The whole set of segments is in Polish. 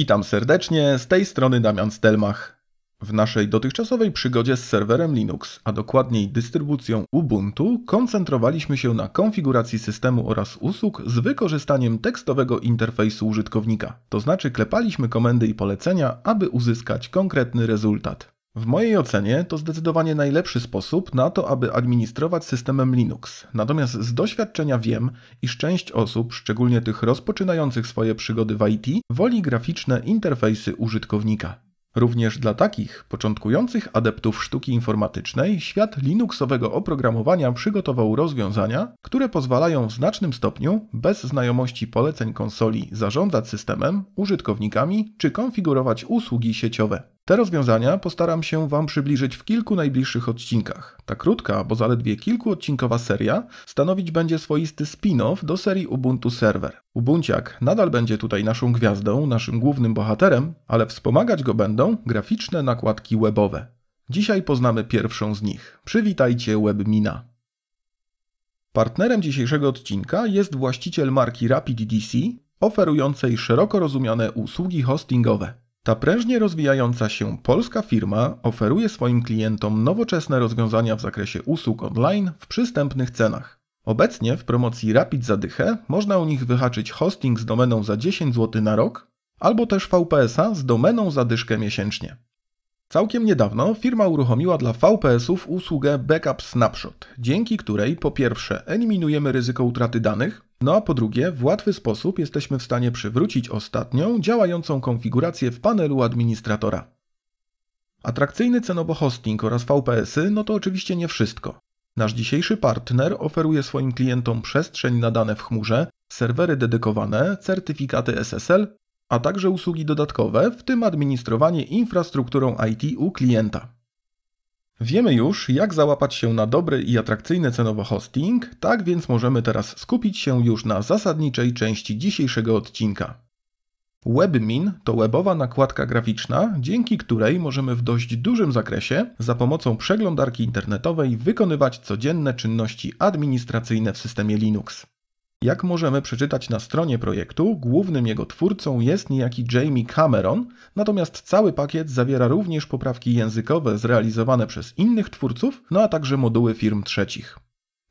Witam serdecznie, z tej strony Damian Stelmach. W naszej dotychczasowej przygodzie z serwerem Linux, a dokładniej dystrybucją Ubuntu, koncentrowaliśmy się na konfiguracji systemu oraz usług z wykorzystaniem tekstowego interfejsu użytkownika, to znaczy klepaliśmy komendy i polecenia, aby uzyskać konkretny rezultat. W mojej ocenie to zdecydowanie najlepszy sposób na to, aby administrować systemem Linux. Natomiast z doświadczenia wiem, iż część osób, szczególnie tych rozpoczynających swoje przygody w IT, woli graficzne interfejsy użytkownika. Również dla takich początkujących adeptów sztuki informatycznej świat Linuxowego oprogramowania przygotował rozwiązania, które pozwalają w znacznym stopniu, bez znajomości poleceń konsoli, zarządzać systemem, użytkownikami czy konfigurować usługi sieciowe. Te rozwiązania postaram się Wam przybliżyć w kilku najbliższych odcinkach. Ta krótka, bo zaledwie kilkuodcinkowa seria stanowić będzie swoisty spin-off do serii Ubuntu Server. Ubunciak nadal będzie tutaj naszą gwiazdą, naszym głównym bohaterem, ale wspomagać go będą graficzne nakładki webowe. Dzisiaj poznamy pierwszą z nich. Przywitajcie Webmina. Partnerem dzisiejszego odcinka jest właściciel marki RapidDC, oferującej szeroko rozumiane usługi hostingowe. Ta prężnie rozwijająca się polska firma oferuje swoim klientom nowoczesne rozwiązania w zakresie usług online w przystępnych cenach. Obecnie w promocji Rapid zadychę można u nich wyhaczyć hosting z domeną za 10 zł na rok, albo też VPS-a z domeną za dyszkę miesięcznie. Całkiem niedawno firma uruchomiła dla VPS-ów usługę Backup Snapshot, dzięki której po pierwsze eliminujemy ryzyko utraty danych, no a po drugie w łatwy sposób jesteśmy w stanie przywrócić ostatnią działającą konfigurację w panelu administratora. Atrakcyjny cenowo hosting oraz VPS-y no to oczywiście nie wszystko. Nasz dzisiejszy partner oferuje swoim klientom przestrzeń na dane w chmurze, serwery dedykowane, certyfikaty SSL a także usługi dodatkowe, w tym administrowanie infrastrukturą IT u klienta. Wiemy już, jak załapać się na dobry i atrakcyjny cenowo hosting, tak więc możemy teraz skupić się już na zasadniczej części dzisiejszego odcinka. WebMin to webowa nakładka graficzna, dzięki której możemy w dość dużym zakresie za pomocą przeglądarki internetowej wykonywać codzienne czynności administracyjne w systemie Linux. Jak możemy przeczytać na stronie projektu, głównym jego twórcą jest niejaki Jamie Cameron, natomiast cały pakiet zawiera również poprawki językowe zrealizowane przez innych twórców, no a także moduły firm trzecich.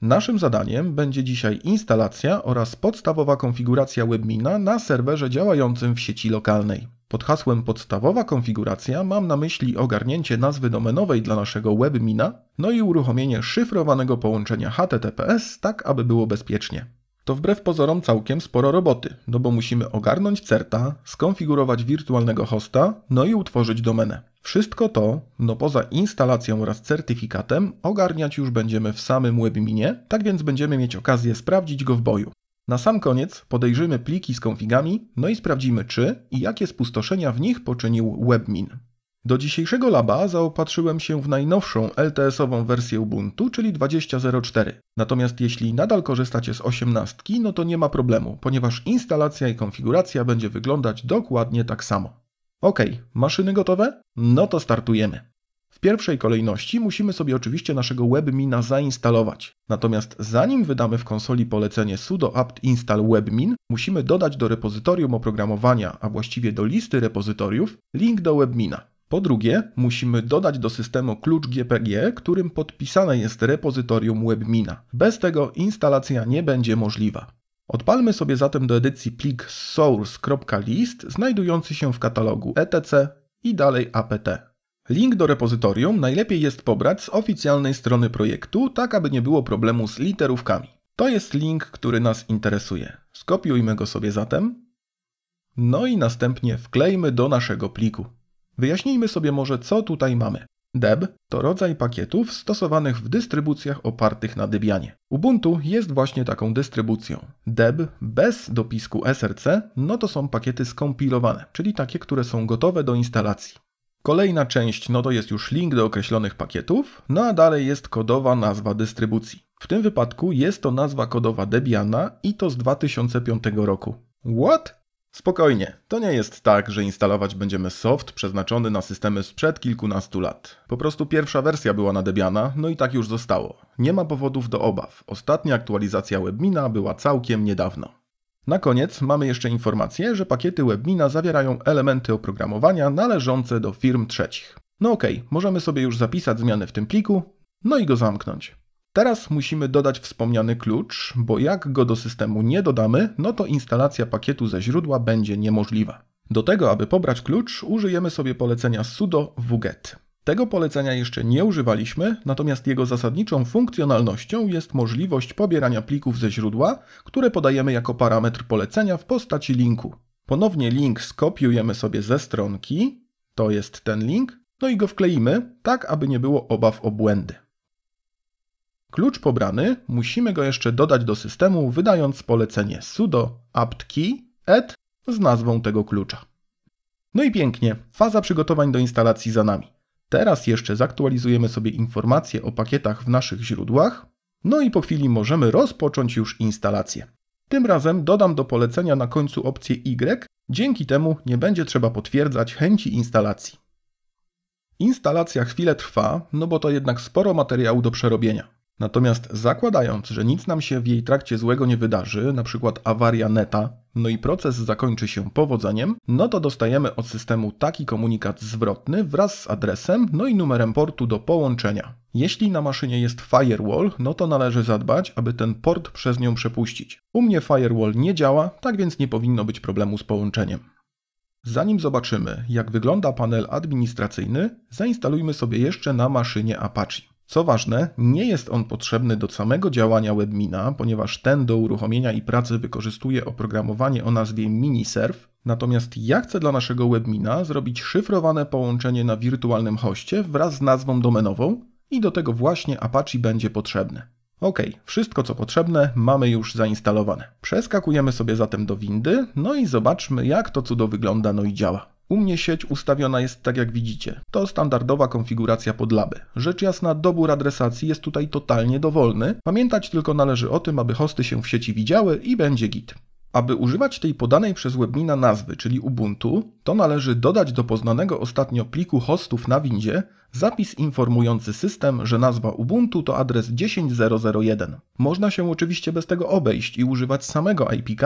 Naszym zadaniem będzie dzisiaj instalacja oraz podstawowa konfiguracja Webmina na serwerze działającym w sieci lokalnej. Pod hasłem podstawowa konfiguracja mam na myśli ogarnięcie nazwy domenowej dla naszego Webmina, no i uruchomienie szyfrowanego połączenia HTTPS tak, aby było bezpiecznie to wbrew pozorom całkiem sporo roboty, no bo musimy ogarnąć certa, skonfigurować wirtualnego hosta, no i utworzyć domenę. Wszystko to, no poza instalacją oraz certyfikatem, ogarniać już będziemy w samym webminie, tak więc będziemy mieć okazję sprawdzić go w boju. Na sam koniec podejrzymy pliki z konfigami, no i sprawdzimy czy i jakie spustoszenia w nich poczynił webmin. Do dzisiejszego laba zaopatrzyłem się w najnowszą LTS-ową wersję Ubuntu, czyli 20.04. Natomiast jeśli nadal korzystacie z 18, no to nie ma problemu, ponieważ instalacja i konfiguracja będzie wyglądać dokładnie tak samo. Ok, maszyny gotowe? No to startujemy. W pierwszej kolejności musimy sobie oczywiście naszego webmina zainstalować. Natomiast zanim wydamy w konsoli polecenie sudo apt install webmin, musimy dodać do repozytorium oprogramowania, a właściwie do listy repozytoriów, link do webmina. Po drugie, musimy dodać do systemu klucz GPG, którym podpisane jest repozytorium webmina. Bez tego instalacja nie będzie możliwa. Odpalmy sobie zatem do edycji plik source.list znajdujący się w katalogu etc i dalej apt. Link do repozytorium najlepiej jest pobrać z oficjalnej strony projektu, tak aby nie było problemu z literówkami. To jest link, który nas interesuje. Skopiujmy go sobie zatem. No i następnie wklejmy do naszego pliku. Wyjaśnijmy sobie może, co tutaj mamy. DEB to rodzaj pakietów stosowanych w dystrybucjach opartych na Debianie. Ubuntu jest właśnie taką dystrybucją. DEB bez dopisku SRC no to są pakiety skompilowane, czyli takie, które są gotowe do instalacji. Kolejna część no to jest już link do określonych pakietów, no a dalej jest kodowa nazwa dystrybucji. W tym wypadku jest to nazwa kodowa Debiana i to z 2005 roku. What? Spokojnie, to nie jest tak, że instalować będziemy soft przeznaczony na systemy sprzed kilkunastu lat. Po prostu pierwsza wersja była nadebiana, no i tak już zostało. Nie ma powodów do obaw. Ostatnia aktualizacja Webmina była całkiem niedawno. Na koniec mamy jeszcze informację, że pakiety Webmina zawierają elementy oprogramowania należące do firm trzecich. No okej, okay, możemy sobie już zapisać zmiany w tym pliku, no i go zamknąć. Teraz musimy dodać wspomniany klucz, bo jak go do systemu nie dodamy, no to instalacja pakietu ze źródła będzie niemożliwa. Do tego, aby pobrać klucz, użyjemy sobie polecenia sudo wget. Tego polecenia jeszcze nie używaliśmy, natomiast jego zasadniczą funkcjonalnością jest możliwość pobierania plików ze źródła, które podajemy jako parametr polecenia w postaci linku. Ponownie link skopiujemy sobie ze stronki, to jest ten link, no i go wkleimy, tak aby nie było obaw o błędy. Klucz pobrany musimy go jeszcze dodać do systemu, wydając polecenie sudo apt-key add z nazwą tego klucza. No i pięknie, faza przygotowań do instalacji za nami. Teraz jeszcze zaktualizujemy sobie informacje o pakietach w naszych źródłach, no i po chwili możemy rozpocząć już instalację. Tym razem dodam do polecenia na końcu opcję Y, dzięki temu nie będzie trzeba potwierdzać chęci instalacji. Instalacja chwilę trwa, no bo to jednak sporo materiału do przerobienia. Natomiast zakładając, że nic nam się w jej trakcie złego nie wydarzy, np. awaria neta, no i proces zakończy się powodzeniem, no to dostajemy od systemu taki komunikat zwrotny wraz z adresem, no i numerem portu do połączenia. Jeśli na maszynie jest firewall, no to należy zadbać, aby ten port przez nią przepuścić. U mnie firewall nie działa, tak więc nie powinno być problemu z połączeniem. Zanim zobaczymy, jak wygląda panel administracyjny, zainstalujmy sobie jeszcze na maszynie Apache. Co ważne, nie jest on potrzebny do samego działania webmina, ponieważ ten do uruchomienia i pracy wykorzystuje oprogramowanie o nazwie Miniserv, natomiast ja chcę dla naszego webmina zrobić szyfrowane połączenie na wirtualnym hoście wraz z nazwą domenową i do tego właśnie Apache będzie potrzebny. Ok, wszystko co potrzebne mamy już zainstalowane. Przeskakujemy sobie zatem do windy, no i zobaczmy jak to cudo wygląda, no i działa. U mnie sieć ustawiona jest tak jak widzicie. To standardowa konfiguracja pod laby. Rzecz jasna dobór adresacji jest tutaj totalnie dowolny. Pamiętać tylko należy o tym, aby hosty się w sieci widziały i będzie git. Aby używać tej podanej przez Webmina nazwy, czyli Ubuntu, to należy dodać do poznanego ostatnio pliku hostów na windzie zapis informujący system, że nazwa Ubuntu to adres 10001. Można się oczywiście bez tego obejść i używać samego IPK,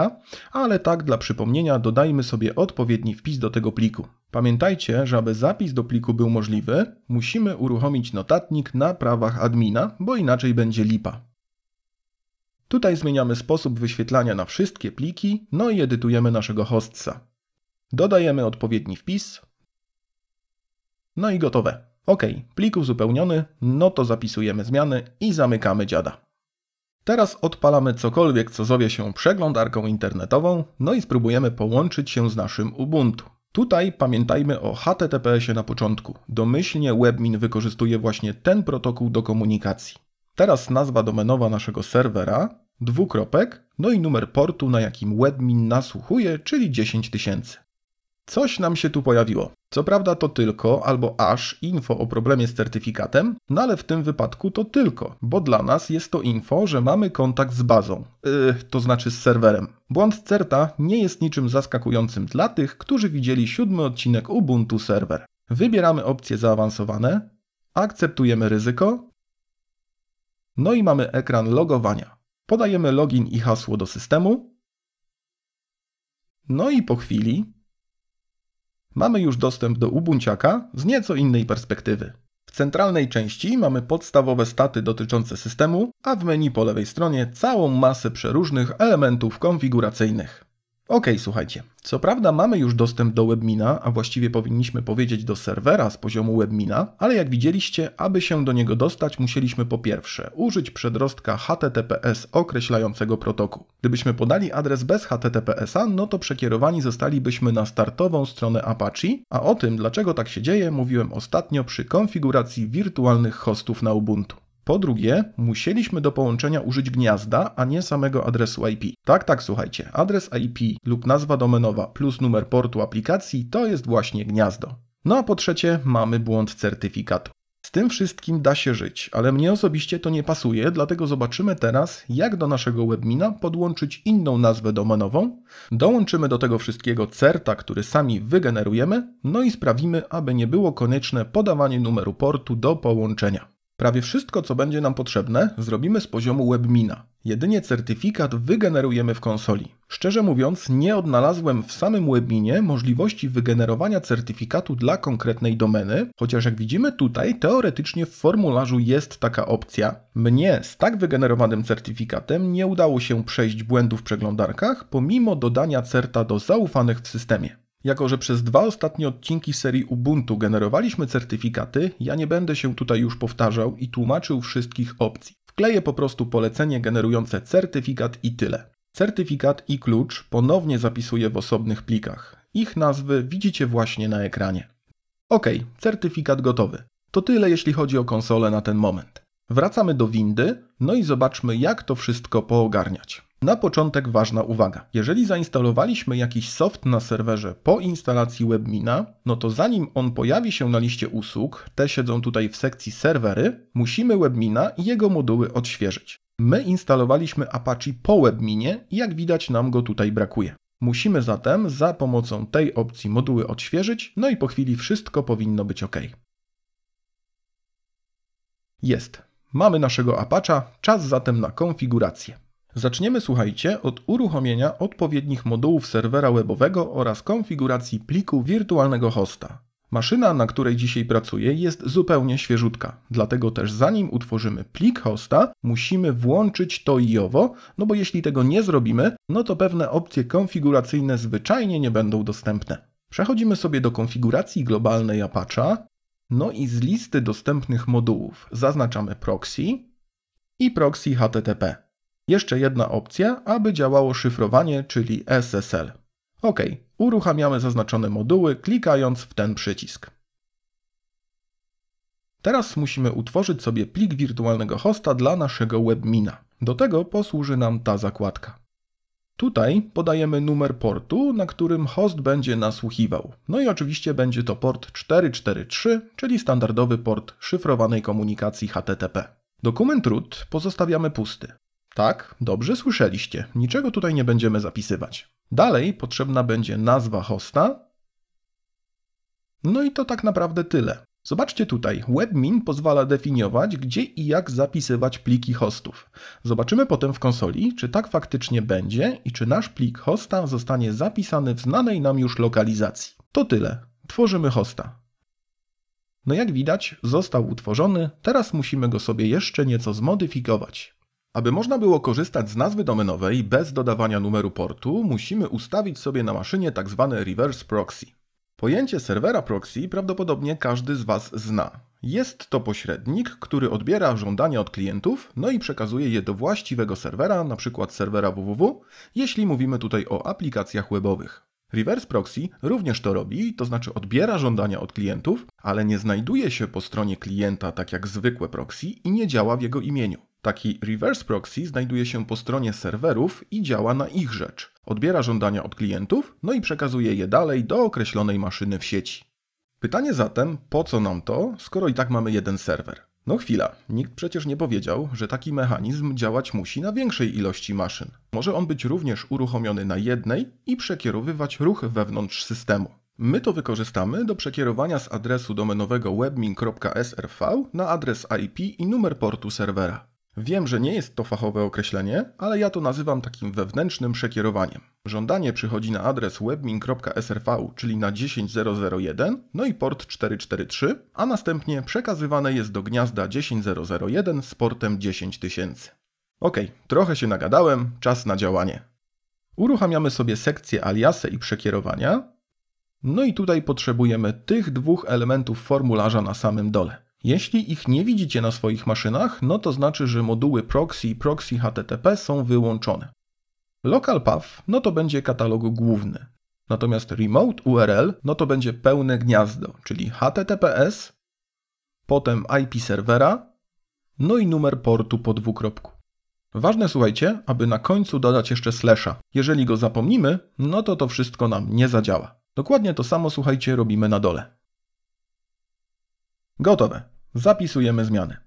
ale tak dla przypomnienia dodajmy sobie odpowiedni wpis do tego pliku. Pamiętajcie, że aby zapis do pliku był możliwy, musimy uruchomić notatnik na prawach admina, bo inaczej będzie lipa. Tutaj zmieniamy sposób wyświetlania na wszystkie pliki, no i edytujemy naszego hostsa. Dodajemy odpowiedni wpis. No i gotowe. OK, plik uzupełniony, no to zapisujemy zmiany i zamykamy dziada. Teraz odpalamy cokolwiek, co zowie się przeglądarką internetową, no i spróbujemy połączyć się z naszym Ubuntu. Tutaj pamiętajmy o HTTPS-ie na początku. Domyślnie Webmin wykorzystuje właśnie ten protokół do komunikacji. Teraz nazwa domenowa naszego serwera, dwukropek, no i numer portu, na jakim Webmin nasłuchuje, czyli 10 tysięcy. Coś nam się tu pojawiło. Co prawda to tylko albo aż info o problemie z certyfikatem, no ale w tym wypadku to tylko, bo dla nas jest to info, że mamy kontakt z bazą, yy, to znaczy z serwerem. Błąd certa nie jest niczym zaskakującym dla tych, którzy widzieli siódmy odcinek Ubuntu Server. Wybieramy opcje zaawansowane, akceptujemy ryzyko, no i mamy ekran logowania podajemy login i hasło do systemu. No i po chwili mamy już dostęp do Ubunciaka z nieco innej perspektywy. W centralnej części mamy podstawowe staty dotyczące systemu, a w menu po lewej stronie całą masę przeróżnych elementów konfiguracyjnych. Ok, słuchajcie. Co prawda mamy już dostęp do Webmina, a właściwie powinniśmy powiedzieć do serwera z poziomu Webmina, ale jak widzieliście, aby się do niego dostać, musieliśmy po pierwsze użyć przedrostka HTTPS określającego protokół. Gdybyśmy podali adres bez HTTPS-a, no to przekierowani zostalibyśmy na startową stronę Apache, a o tym, dlaczego tak się dzieje, mówiłem ostatnio przy konfiguracji wirtualnych hostów na Ubuntu. Po drugie, musieliśmy do połączenia użyć gniazda, a nie samego adresu IP. Tak, tak, słuchajcie. Adres IP lub nazwa domenowa plus numer portu aplikacji to jest właśnie gniazdo. No a po trzecie, mamy błąd certyfikatu. Z tym wszystkim da się żyć, ale mnie osobiście to nie pasuje, dlatego zobaczymy teraz, jak do naszego webmina podłączyć inną nazwę domenową. Dołączymy do tego wszystkiego certa, który sami wygenerujemy, no i sprawimy, aby nie było konieczne podawanie numeru portu do połączenia. Prawie wszystko, co będzie nam potrzebne, zrobimy z poziomu webmina. Jedynie certyfikat wygenerujemy w konsoli. Szczerze mówiąc, nie odnalazłem w samym webminie możliwości wygenerowania certyfikatu dla konkretnej domeny, chociaż jak widzimy tutaj, teoretycznie w formularzu jest taka opcja. Mnie z tak wygenerowanym certyfikatem nie udało się przejść błędu w przeglądarkach, pomimo dodania certa do zaufanych w systemie. Jako, że przez dwa ostatnie odcinki serii Ubuntu generowaliśmy certyfikaty, ja nie będę się tutaj już powtarzał i tłumaczył wszystkich opcji. Wkleję po prostu polecenie generujące certyfikat i tyle. Certyfikat i klucz ponownie zapisuję w osobnych plikach. Ich nazwy widzicie właśnie na ekranie. Ok, certyfikat gotowy. To tyle jeśli chodzi o konsolę na ten moment. Wracamy do windy, no i zobaczmy jak to wszystko poogarniać. Na początek ważna uwaga. Jeżeli zainstalowaliśmy jakiś soft na serwerze po instalacji Webmina, no to zanim on pojawi się na liście usług, te siedzą tutaj w sekcji serwery, musimy Webmina i jego moduły odświeżyć. My instalowaliśmy Apache po Webminie i jak widać nam go tutaj brakuje. Musimy zatem za pomocą tej opcji moduły odświeżyć, no i po chwili wszystko powinno być ok. Jest. Mamy naszego Apacha, czas zatem na konfigurację. Zaczniemy, słuchajcie, od uruchomienia odpowiednich modułów serwera webowego oraz konfiguracji pliku wirtualnego hosta. Maszyna, na której dzisiaj pracuję, jest zupełnie świeżutka, dlatego też zanim utworzymy plik hosta, musimy włączyć to i owo, no bo jeśli tego nie zrobimy, no to pewne opcje konfiguracyjne zwyczajnie nie będą dostępne. Przechodzimy sobie do konfiguracji globalnej Apache'a, no i z listy dostępnych modułów zaznaczamy proxy i proxy HTTP. Jeszcze jedna opcja, aby działało szyfrowanie, czyli SSL. OK, uruchamiamy zaznaczone moduły klikając w ten przycisk. Teraz musimy utworzyć sobie plik wirtualnego hosta dla naszego webmina. Do tego posłuży nam ta zakładka. Tutaj podajemy numer portu, na którym host będzie nasłuchiwał. No i oczywiście będzie to port 443, czyli standardowy port szyfrowanej komunikacji HTTP. Dokument root pozostawiamy pusty. Tak, dobrze słyszeliście. Niczego tutaj nie będziemy zapisywać. Dalej potrzebna będzie nazwa hosta. No i to tak naprawdę tyle. Zobaczcie tutaj, webmin pozwala definiować, gdzie i jak zapisywać pliki hostów. Zobaczymy potem w konsoli, czy tak faktycznie będzie i czy nasz plik hosta zostanie zapisany w znanej nam już lokalizacji. To tyle. Tworzymy hosta. No jak widać, został utworzony, teraz musimy go sobie jeszcze nieco zmodyfikować. Aby można było korzystać z nazwy domenowej bez dodawania numeru portu, musimy ustawić sobie na maszynie tzw. Tak reverse proxy. Pojęcie serwera proxy prawdopodobnie każdy z Was zna. Jest to pośrednik, który odbiera żądania od klientów, no i przekazuje je do właściwego serwera, np. serwera www, jeśli mówimy tutaj o aplikacjach webowych. Reverse Proxy również to robi, to znaczy odbiera żądania od klientów, ale nie znajduje się po stronie klienta tak jak zwykłe proxy i nie działa w jego imieniu. Taki reverse proxy znajduje się po stronie serwerów i działa na ich rzecz. Odbiera żądania od klientów, no i przekazuje je dalej do określonej maszyny w sieci. Pytanie zatem, po co nam to, skoro i tak mamy jeden serwer? No chwila, nikt przecież nie powiedział, że taki mechanizm działać musi na większej ilości maszyn. Może on być również uruchomiony na jednej i przekierowywać ruch wewnątrz systemu. My to wykorzystamy do przekierowania z adresu domenowego webmin.srv na adres IP i numer portu serwera. Wiem, że nie jest to fachowe określenie, ale ja to nazywam takim wewnętrznym przekierowaniem. Żądanie przychodzi na adres webmin.srv, czyli na 10001, no i port 443, a następnie przekazywane jest do gniazda 10001 z portem 10000. Ok, trochę się nagadałem, czas na działanie. Uruchamiamy sobie sekcję aliasy i przekierowania. No i tutaj potrzebujemy tych dwóch elementów formularza na samym dole. Jeśli ich nie widzicie na swoich maszynach, no to znaczy, że moduły proxy i proxy HTTP są wyłączone. Local path, no to będzie katalog główny. Natomiast remote URL no to będzie pełne gniazdo, czyli HTTPS, potem IP serwera, no i numer portu po dwukropku. Ważne słuchajcie, aby na końcu dodać jeszcze slasha. Jeżeli go zapomnimy, no to to wszystko nam nie zadziała. Dokładnie to samo słuchajcie robimy na dole. Gotowe. Zapisujemy zmiany.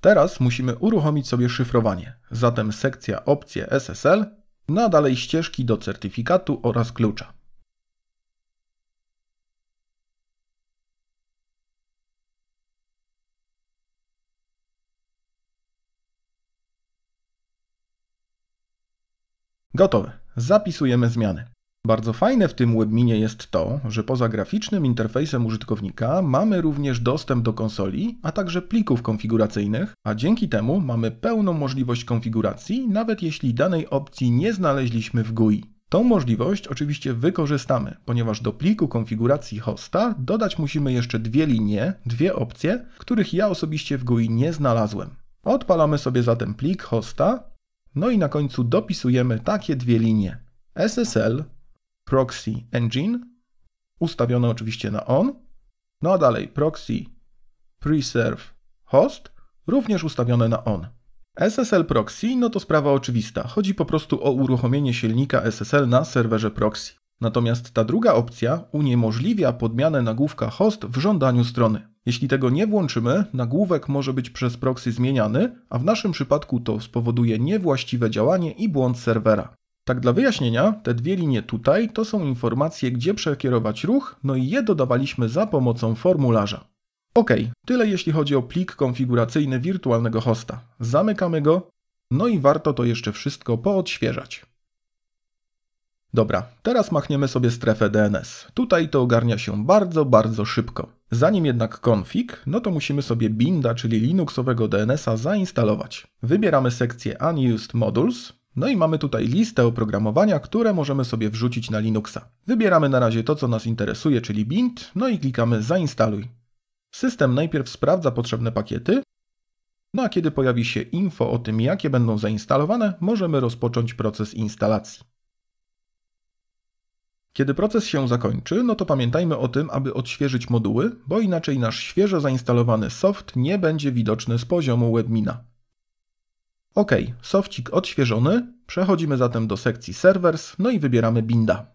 Teraz musimy uruchomić sobie szyfrowanie, zatem sekcja opcje SSL, na dalej ścieżki do certyfikatu oraz klucza. Gotowe. Zapisujemy zmiany. Bardzo fajne w tym webminie jest to, że poza graficznym interfejsem użytkownika mamy również dostęp do konsoli, a także plików konfiguracyjnych, a dzięki temu mamy pełną możliwość konfiguracji, nawet jeśli danej opcji nie znaleźliśmy w GUI. Tą możliwość oczywiście wykorzystamy, ponieważ do pliku konfiguracji hosta dodać musimy jeszcze dwie linie, dwie opcje, których ja osobiście w GUI nie znalazłem. Odpalamy sobie zatem plik hosta, no i na końcu dopisujemy takie dwie linie. SSL proxy engine, ustawione oczywiście na on. No a dalej proxy preserve host, również ustawione na on. SSL proxy, no to sprawa oczywista. Chodzi po prostu o uruchomienie silnika SSL na serwerze proxy. Natomiast ta druga opcja uniemożliwia podmianę nagłówka host w żądaniu strony. Jeśli tego nie włączymy, nagłówek może być przez proxy zmieniany, a w naszym przypadku to spowoduje niewłaściwe działanie i błąd serwera. Tak dla wyjaśnienia, te dwie linie tutaj to są informacje, gdzie przekierować ruch, no i je dodawaliśmy za pomocą formularza. Ok, tyle jeśli chodzi o plik konfiguracyjny wirtualnego hosta. Zamykamy go, no i warto to jeszcze wszystko poodświeżać. Dobra, teraz machniemy sobie strefę DNS. Tutaj to ogarnia się bardzo, bardzo szybko. Zanim jednak config, no to musimy sobie binda, czyli linuxowego DNS-a zainstalować. Wybieramy sekcję Unused Modules, no i mamy tutaj listę oprogramowania, które możemy sobie wrzucić na Linuxa. Wybieramy na razie to, co nas interesuje, czyli bind, no i klikamy zainstaluj. System najpierw sprawdza potrzebne pakiety, no a kiedy pojawi się info o tym, jakie będą zainstalowane, możemy rozpocząć proces instalacji. Kiedy proces się zakończy, no to pamiętajmy o tym, aby odświeżyć moduły, bo inaczej nasz świeżo zainstalowany soft nie będzie widoczny z poziomu webmina. OK, sofcik odświeżony, przechodzimy zatem do sekcji Servers, no i wybieramy binda.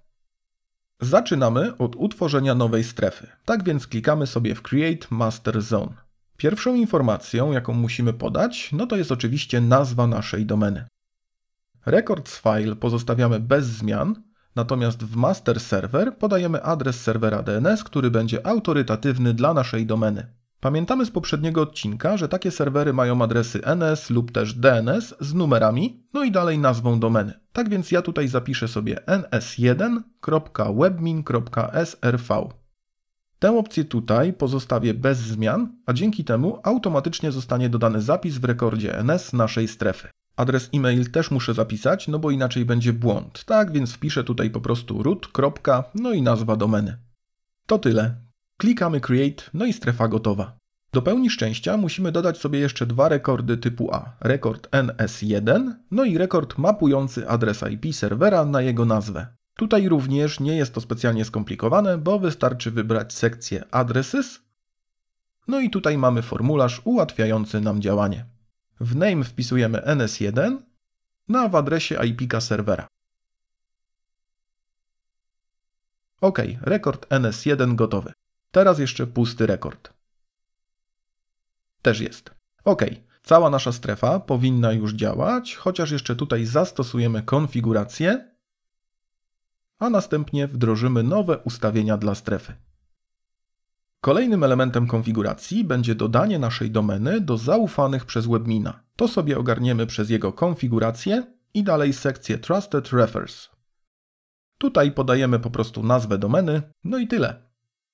Zaczynamy od utworzenia nowej strefy, tak więc klikamy sobie w Create Master Zone. Pierwszą informacją, jaką musimy podać, no to jest oczywiście nazwa naszej domeny. Records file pozostawiamy bez zmian, natomiast w Master Server podajemy adres serwera DNS, który będzie autorytatywny dla naszej domeny. Pamiętamy z poprzedniego odcinka, że takie serwery mają adresy NS lub też DNS z numerami, no i dalej nazwą domeny. Tak więc ja tutaj zapiszę sobie ns1.webmin.srv. Tę opcję tutaj pozostawię bez zmian, a dzięki temu automatycznie zostanie dodany zapis w rekordzie NS naszej strefy. Adres e-mail też muszę zapisać, no bo inaczej będzie błąd. Tak więc wpiszę tutaj po prostu root. no i nazwa domeny. To tyle. Klikamy Create, no i strefa gotowa. Do pełni szczęścia musimy dodać sobie jeszcze dwa rekordy typu A, rekord NS1, no i rekord mapujący adres IP serwera na jego nazwę. Tutaj również nie jest to specjalnie skomplikowane, bo wystarczy wybrać sekcję Addresses, no i tutaj mamy formularz ułatwiający nam działanie. W name wpisujemy NS1, no a w adresie IP serwera. OK, rekord NS1 gotowy. Teraz jeszcze pusty rekord. Też jest. Ok, cała nasza strefa powinna już działać, chociaż jeszcze tutaj zastosujemy konfigurację, a następnie wdrożymy nowe ustawienia dla strefy. Kolejnym elementem konfiguracji będzie dodanie naszej domeny do zaufanych przez Webmina. To sobie ogarniemy przez jego konfigurację i dalej sekcję Trusted Refers. Tutaj podajemy po prostu nazwę domeny, no i tyle.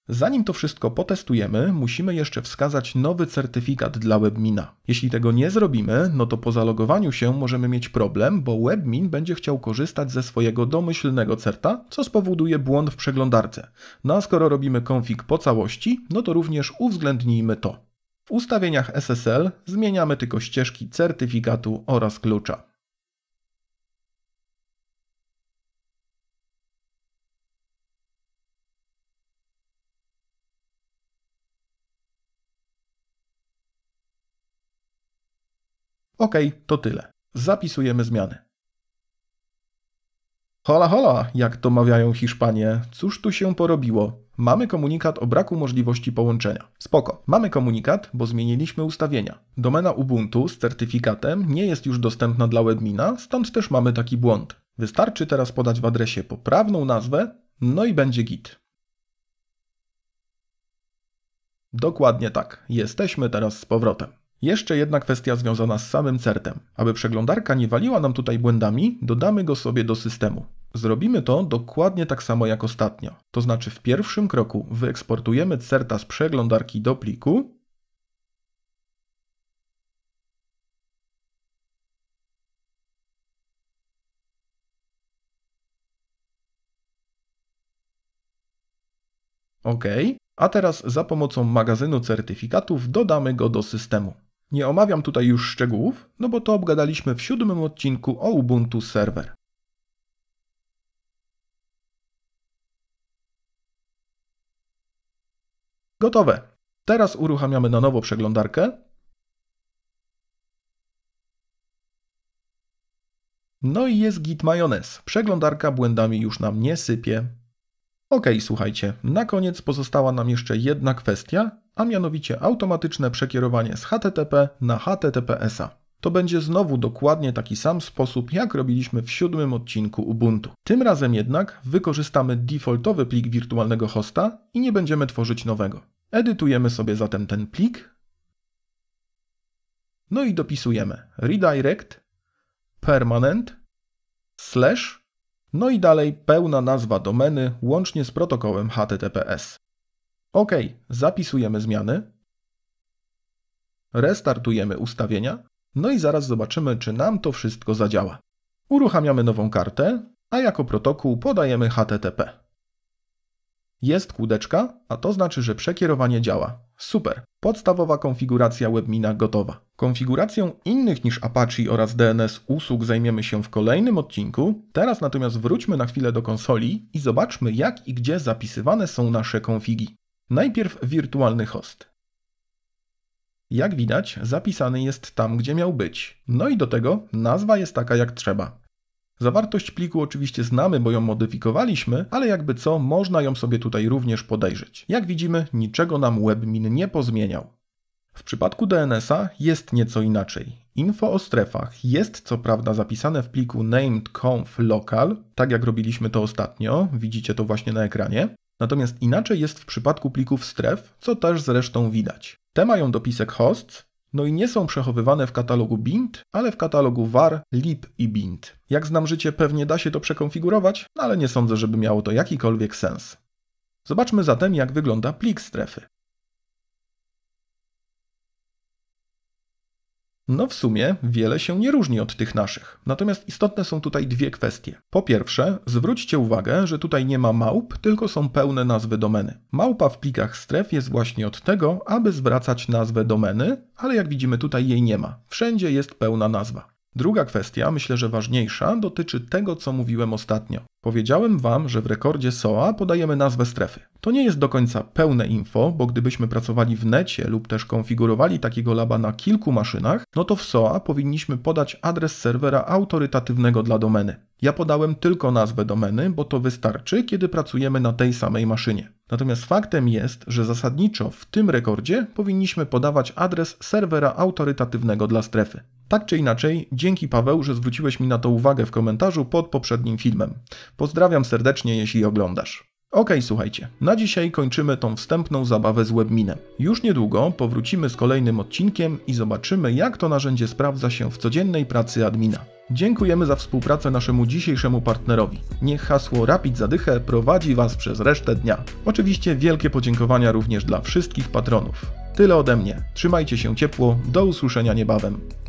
Zanim to wszystko potestujemy, musimy jeszcze wskazać nowy certyfikat dla Webmina. Jeśli tego nie zrobimy, no to po zalogowaniu się możemy mieć problem, bo Webmin będzie chciał korzystać ze swojego domyślnego certa, co spowoduje błąd w przeglądarce. No a skoro robimy config po całości, no to również uwzględnijmy to. W ustawieniach SSL zmieniamy tylko ścieżki certyfikatu oraz klucza. OK, to tyle. Zapisujemy zmiany. Hola hola, jak to mawiają Hiszpanie, cóż tu się porobiło? Mamy komunikat o braku możliwości połączenia. Spoko, mamy komunikat, bo zmieniliśmy ustawienia. Domena Ubuntu z certyfikatem nie jest już dostępna dla Webmina, stąd też mamy taki błąd. Wystarczy teraz podać w adresie poprawną nazwę, no i będzie git. Dokładnie tak, jesteśmy teraz z powrotem. Jeszcze jedna kwestia związana z samym certem. Aby przeglądarka nie waliła nam tutaj błędami, dodamy go sobie do systemu. Zrobimy to dokładnie tak samo jak ostatnio. To znaczy w pierwszym kroku wyeksportujemy certa z przeglądarki do pliku, OK, a teraz za pomocą magazynu certyfikatów dodamy go do systemu. Nie omawiam tutaj już szczegółów, no bo to obgadaliśmy w siódmym odcinku o Ubuntu Server. Gotowe. Teraz uruchamiamy na nowo przeglądarkę. No i jest git majonez. Przeglądarka błędami już nam nie sypie. Ok, słuchajcie, na koniec pozostała nam jeszcze jedna kwestia, a mianowicie automatyczne przekierowanie z HTTP na HTTPS-a. To będzie znowu dokładnie taki sam sposób, jak robiliśmy w siódmym odcinku Ubuntu. Tym razem jednak wykorzystamy defaultowy plik wirtualnego hosta i nie będziemy tworzyć nowego. Edytujemy sobie zatem ten plik. No i dopisujemy redirect permanent slash no i dalej pełna nazwa domeny łącznie z protokołem HTTPS. OK, zapisujemy zmiany. Restartujemy ustawienia. No i zaraz zobaczymy, czy nam to wszystko zadziała. Uruchamiamy nową kartę, a jako protokół podajemy HTTP. Jest kółdeczka, a to znaczy, że przekierowanie działa. Super, podstawowa konfiguracja webmina gotowa. Konfiguracją innych niż Apache oraz DNS usług zajmiemy się w kolejnym odcinku. Teraz natomiast wróćmy na chwilę do konsoli i zobaczmy jak i gdzie zapisywane są nasze konfigi. Najpierw wirtualny host. Jak widać, zapisany jest tam, gdzie miał być. No i do tego nazwa jest taka jak trzeba. Zawartość pliku oczywiście znamy, bo ją modyfikowaliśmy, ale jakby co, można ją sobie tutaj również podejrzeć. Jak widzimy, niczego nam webmin nie pozmieniał. W przypadku DNS-a jest nieco inaczej. Info o strefach jest co prawda zapisane w pliku named.conf.local, tak jak robiliśmy to ostatnio, widzicie to właśnie na ekranie. Natomiast inaczej jest w przypadku plików stref, co też zresztą widać. Te mają dopisek hosts, no i nie są przechowywane w katalogu bind, ale w katalogu var, lib i bind. Jak znam życie, pewnie da się to przekonfigurować, no ale nie sądzę, żeby miało to jakikolwiek sens. Zobaczmy zatem, jak wygląda plik strefy. No w sumie wiele się nie różni od tych naszych. Natomiast istotne są tutaj dwie kwestie. Po pierwsze, zwróćcie uwagę, że tutaj nie ma małp, tylko są pełne nazwy domeny. Małpa w plikach stref jest właśnie od tego, aby zwracać nazwę domeny, ale jak widzimy tutaj jej nie ma. Wszędzie jest pełna nazwa. Druga kwestia, myślę, że ważniejsza, dotyczy tego, co mówiłem ostatnio. Powiedziałem Wam, że w rekordzie SOA podajemy nazwę strefy. To nie jest do końca pełne info, bo gdybyśmy pracowali w necie lub też konfigurowali takiego laba na kilku maszynach, no to w SOA powinniśmy podać adres serwera autorytatywnego dla domeny. Ja podałem tylko nazwę domeny, bo to wystarczy, kiedy pracujemy na tej samej maszynie. Natomiast faktem jest, że zasadniczo w tym rekordzie powinniśmy podawać adres serwera autorytatywnego dla strefy. Tak czy inaczej, dzięki Paweł, że zwróciłeś mi na to uwagę w komentarzu pod poprzednim filmem. Pozdrawiam serdecznie, jeśli oglądasz. OK, słuchajcie, na dzisiaj kończymy tą wstępną zabawę z webminem. Już niedługo powrócimy z kolejnym odcinkiem i zobaczymy, jak to narzędzie sprawdza się w codziennej pracy admina. Dziękujemy za współpracę naszemu dzisiejszemu partnerowi. Niech hasło Rapid Zadychę prowadzi Was przez resztę dnia. Oczywiście wielkie podziękowania również dla wszystkich patronów. Tyle ode mnie. Trzymajcie się ciepło. Do usłyszenia niebawem.